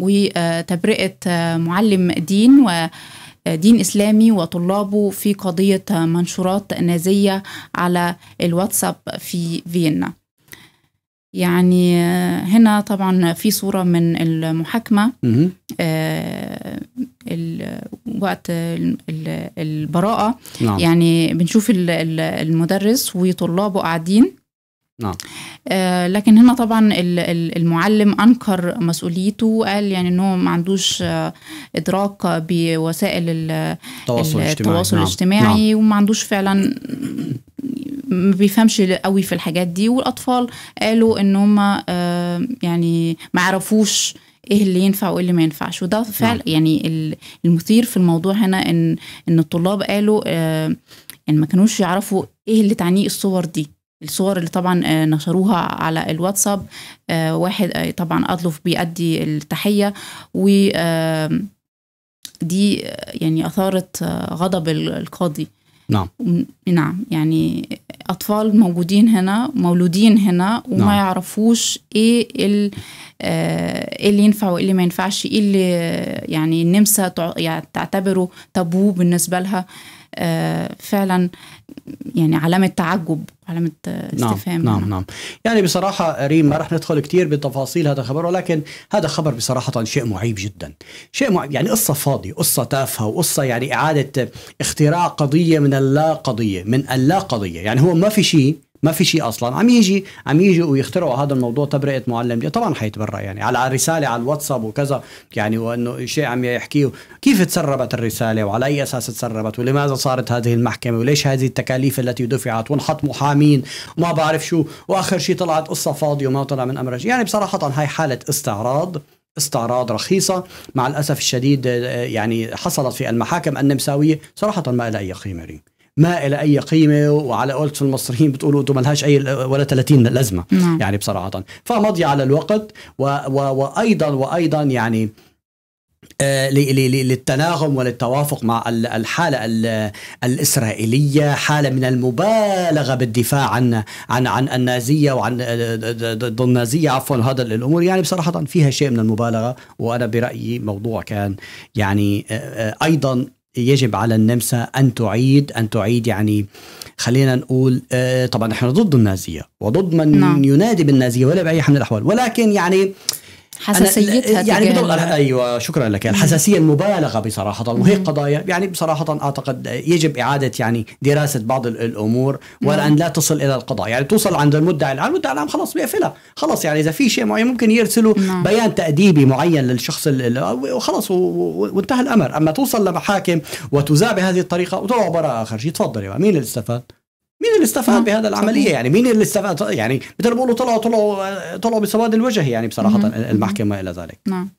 وتبرئة آه، معلم دين و آه، دين إسلامي وطلابه في قضية آه، منشورات نازية على الواتساب في فيينا يعني هنا طبعا في صورة من المحاكمة آه وقت البراءة نعم. يعني بنشوف المدرس وطلابه قاعدين نعم آه، لكن هنا طبعا المعلم انكر مسؤوليته وقال يعني انه ما عندوش آه، ادراك بوسائل التواصل الاجتماعي, التواصل نعم. الاجتماعي نعم. وما عندوش فعلا ما بيفهمش قوي في الحاجات دي والاطفال قالوا ان هم آه، يعني ما عرفوش ايه اللي ينفع وايه اللي ما ينفعش وده نعم. فعلا يعني المثير في الموضوع هنا ان ان الطلاب قالوا يعني ما كانوش يعرفوا ايه اللي تعنيه الصور دي الصور اللي طبعا آه، نشروها على الواتساب آه، واحد آه، طبعا أضلف بيأدي التحية و دي يعني أثارت غضب القاضي نعم نعم يعني اطفال موجودين هنا مولودين هنا وما نعم. يعرفوش ايه ال آه، ايه اللي ينفع وايه اللي ما ينفعش ايه اللي يعني النمسا يعني تعتبره تابو بالنسبه لها آه، فعلا يعني علامة تعجب علامة نعم، استفهام نعم نعم نعم يعني بصراحة ريم ما راح ندخل كثير بتفاصيل هذا الخبر ولكن هذا خبر بصراحة شيء معيب جدا شيء معيب يعني قصة فاضية قصة تافهة وقصة يعني إعادة اختراع قضية من اللا قضية من اللا قضية يعني هو ما في شيء ما في شيء اصلا عم يجي عم يجي ويخترعوا هذا الموضوع تبرئه معلم طبعا حيتبرأ يعني على رساله على الواتساب وكذا يعني وانه شيء عم يحكيه كيف تسربت الرساله وعلى اي اساس تسربت ولماذا صارت هذه المحكمه وليش هذه التكاليف التي دفعت وانحط محامين وما بعرف شو واخر شيء طلعت قصه فاضيه وما طلع من امر يعني بصراحه هاي حاله استعراض استعراض رخيصة مع الأسف الشديد يعني حصلت في المحاكم النمساوية صراحة ما لها أي قيمة ما إلى أي قيمة وعلى في المصريين بتقولوا أنتم ملهاش أي ولا 30 لازمة نعم. يعني بصراحة فمضي على الوقت و و وأيضا وأيضا يعني آه، للتناغم وللتوافق مع الحالة الإسرائيلية حالة من المبالغة بالدفاع عن عن عن النازية وعن آه، ضد النازية عفوا هذا الأمور يعني بصراحة فيها شيء من المبالغة وأنا برأيي موضوع كان يعني آه، أيضا يجب على النمسا ان تعيد ان تعيد يعني خلينا نقول آه، طبعا احنا ضد النازيه وضد من نعم. ينادي بالنازيه ولا باي حال من الاحوال ولكن يعني حساسيتها يعني بدور ايوه شكرا لك الحساسيه يعني المبالغه بصراحه وهي قضايا يعني بصراحه اعتقد يجب اعاده يعني دراسه بعض الامور وان لا تصل الى القضاء يعني توصل عند المدعي العام المدعي العام خلاص بيقفلها خلاص يعني اذا في شيء معين ممكن يرسلوا نعم. بيان تاديبي معين للشخص وخلاص وانتهى الامر اما توصل لمحاكم وتذاع بهذه الطريقه وتضع براءه شيء تفضل يا مين اللي استفاد مين اللي استفاد بهذا العمليه صحيح. يعني مين اللي استفاد يعني مثل ما بيقولوا طلعوا طلعوا طلعوا بسواد الوجه يعني بصراحه مم. المحكمه الى ذلك نعم